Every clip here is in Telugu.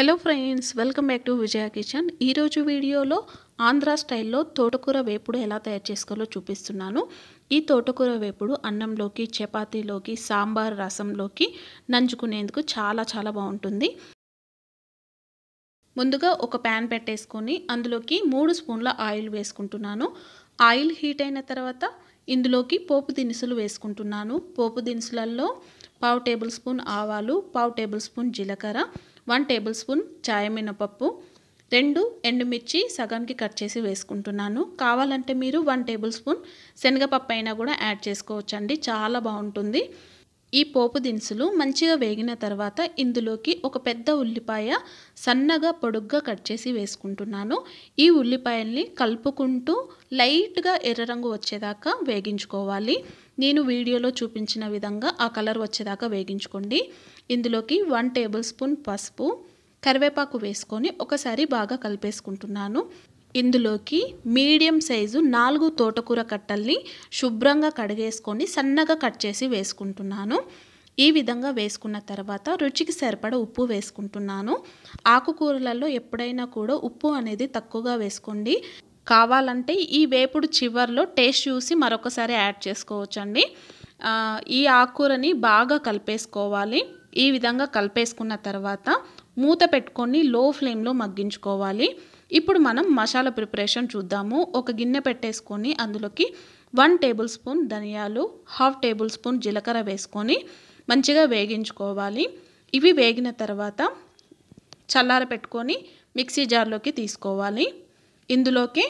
hello friends welcome back to Vijaya kitchen ఈరోజు వీడియోలో ఆంధ్ర స్టైల్లో తోటకూర వేపుడు ఎలా తయారు చేసుకోవాలో చూపిస్తున్నాను ఈ తోటకూర వేపుడు అన్నంలోకి చపాతీలోకి సాంబార్ రసంలోకి నంచుకునేందుకు చాలా చాలా బాగుంటుంది ముందుగా ఒక ప్యాన్ పెట్టేసుకొని అందులోకి మూడు స్పూన్ల ఆయిల్ వేసుకుంటున్నాను ఆయిల్ హీట్ అయిన తర్వాత ఇందులోకి పోపు దినుసులు వేసుకుంటున్నాను పోపు దినుసులలో పావు టేబుల్ స్పూన్ ఆవాలు పావు టేబుల్ స్పూన్ జీలకర్ర వన్ టేబుల్ స్పూన్ చాయ మినపప్పు రెండు ఎండుమిర్చి సగానికి కట్ చేసి వేసుకుంటున్నాను కావాలంటే మీరు వన్ టేబుల్ స్పూన్ శనగపప్పు అయినా కూడా యాడ్ చేసుకోవచ్చండి చాలా బాగుంటుంది ఈ పోపు దినుసులు మంచిగా వేగిన తర్వాత ఇందులోకి ఒక పెద్ద ఉల్లిపాయ సన్నగా పొడుగ్గా కట్ చేసి వేసుకుంటున్నాను ఈ ఉల్లిపాయల్ని కలుపుకుంటూ లైట్గా ఎర్ర రంగు వచ్చేదాకా వేగించుకోవాలి నేను వీడియోలో చూపించిన విధంగా ఆ కలర్ వచ్చేదాకా వేగించుకోండి ఇందులోకి వన్ టేబుల్ స్పూన్ పసుపు కరివేపాకు వేసుకొని ఒకసారి బాగా కలిపేసుకుంటున్నాను ఇందులోకి మీడియం సైజు నాలుగు తోటకూర కట్టల్ని శుభ్రంగా కడిగేసుకొని సన్నగా కట్ చేసి వేసుకుంటున్నాను ఈ విధంగా వేసుకున్న తర్వాత రుచికి సరిపడ ఉప్పు వేసుకుంటున్నాను ఆకుకూరలలో ఎప్పుడైనా కూడా ఉప్పు అనేది తక్కువగా వేసుకోండి కావాలంటే ఈ వేపుడు చివర్లో టేస్ట్ చూసి మరొకసారి యాడ్ చేసుకోవచ్చండి ఈ ఆకుకూరని బాగా కలిపేసుకోవాలి ఈ విధంగా కలిపేసుకున్న తర్వాత మూత పెట్టుకొని లో ఫ్లేమ్లో మగ్గించుకోవాలి ఇప్పుడు మనం మసాలా ప్రిపరేషన్ చూద్దాము ఒక గిన్నె పెట్టేసుకొని అందులోకి వన్ టేబుల్ స్పూన్ ధనియాలు హాఫ్ టేబుల్ స్పూన్ జీలకర్ర వేసుకొని మంచిగా వేగించుకోవాలి ఇవి వేగిన తర్వాత చల్లార పెట్టుకొని మిక్సీ జార్లోకి తీసుకోవాలి ఇందులోకి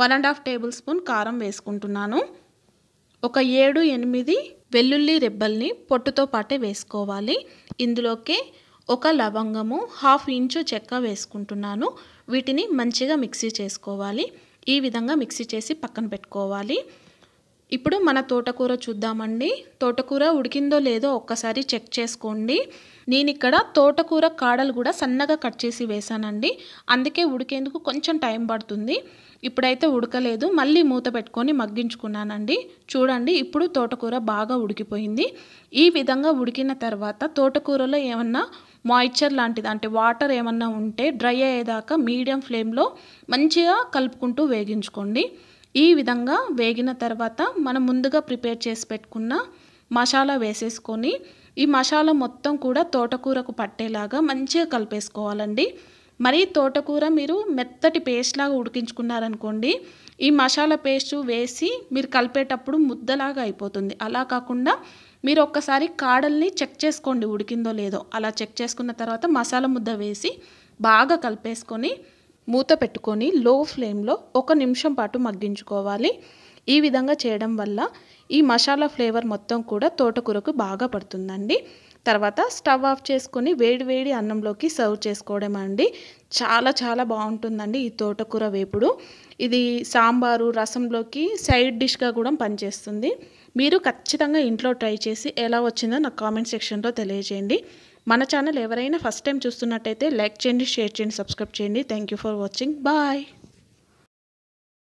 one and half tablespoon కారం వేసుకుంటున్నాను ఒక ఏడు ఎనిమిది వెల్లుల్లి రెబ్బల్ని పొట్టుతో పాటే వేసుకోవాలి ఇందులోకి ఒక లవంగము హాఫ్ ఇంచు చెక్క వేసుకుంటున్నాను వీటిని మంచిగా మిక్సీ చేసుకోవాలి ఈ విధంగా మిక్సీ చేసి పక్కన పెట్టుకోవాలి ఇప్పుడు మన తోటకూర చూద్దామండి తోటకూర ఉడికిందో లేదో ఒక్కసారి చెక్ చేసుకోండి నేను ఇక్కడ తోటకూర కాడలు కూడా సన్నగా కట్ చేసి వేశానండి అందుకే ఉడికేందుకు కొంచెం టైం పడుతుంది ఇప్పుడైతే ఉడకలేదు మళ్ళీ మూత పెట్టుకొని మగ్గించుకున్నానండి చూడండి ఇప్పుడు తోటకూర బాగా ఉడికిపోయింది ఈ విధంగా ఉడికిన తర్వాత తోటకూరలో ఏమన్నా మాయిశ్చర్ లాంటిది అంటే వాటర్ ఏమన్నా ఉంటే డ్రై అయ్యేదాకా మీడియం ఫ్లేమ్లో మంచిగా కలుపుకుంటూ వేగించుకోండి ఈ విధంగా వేగిన తర్వాత మనం ముందుగా ప్రిపేర్ చేసి పెట్టుకున్న మసాలా వేసేసుకొని ఈ మసాలా మొత్తం కూడా తోటకూరకు పట్టేలాగా మంచిగా కలిపేసుకోవాలండి మరి తోటకూర మీరు మెత్తటి పేస్ట్ లాగా ఉడికించుకున్నారనుకోండి ఈ మసాలా పేస్ట్ వేసి మీరు కలిపేటప్పుడు ముద్దలాగా అయిపోతుంది అలా కాకుండా మీరు ఒక్కసారి కాడల్ని చెక్ చేసుకోండి ఉడికిందో లేదో అలా చెక్ చేసుకున్న తర్వాత మసాలా ముద్ద వేసి బాగా కలిపేసుకొని మూత పెట్టుకొని లో ఫ్లేమ్లో ఒక నిమిషం పాటు మగ్గించుకోవాలి ఈ విధంగా చేయడం వల్ల ఈ మసాలా ఫ్లేవర్ మొత్తం కూడా తోటకూరకు బాగా పడుతుందండి తర్వాత స్టవ్ ఆఫ్ చేసుకొని వేడివేడి అన్నంలోకి సర్వ్ చేసుకోవడం అండి చాలా చాలా బాగుంటుందండి ఈ తోటకూర వేపుడు ఇది సాంబారు రసంలోకి సైడ్ డిష్గా కూడా పనిచేస్తుంది మీరు ఖచ్చితంగా ఇంట్లో ట్రై చేసి ఎలా వచ్చిందో నాకు కామెంట్ సెక్షన్లో తెలియజేయండి మన ఛానల్ ఎవరైనా ఫస్ట్ టైం చూస్తున్నట్టయితే లైక్ చేయండి షేర్ చేయండి సబ్స్క్రైబ్ చేయండి thank you for watching bye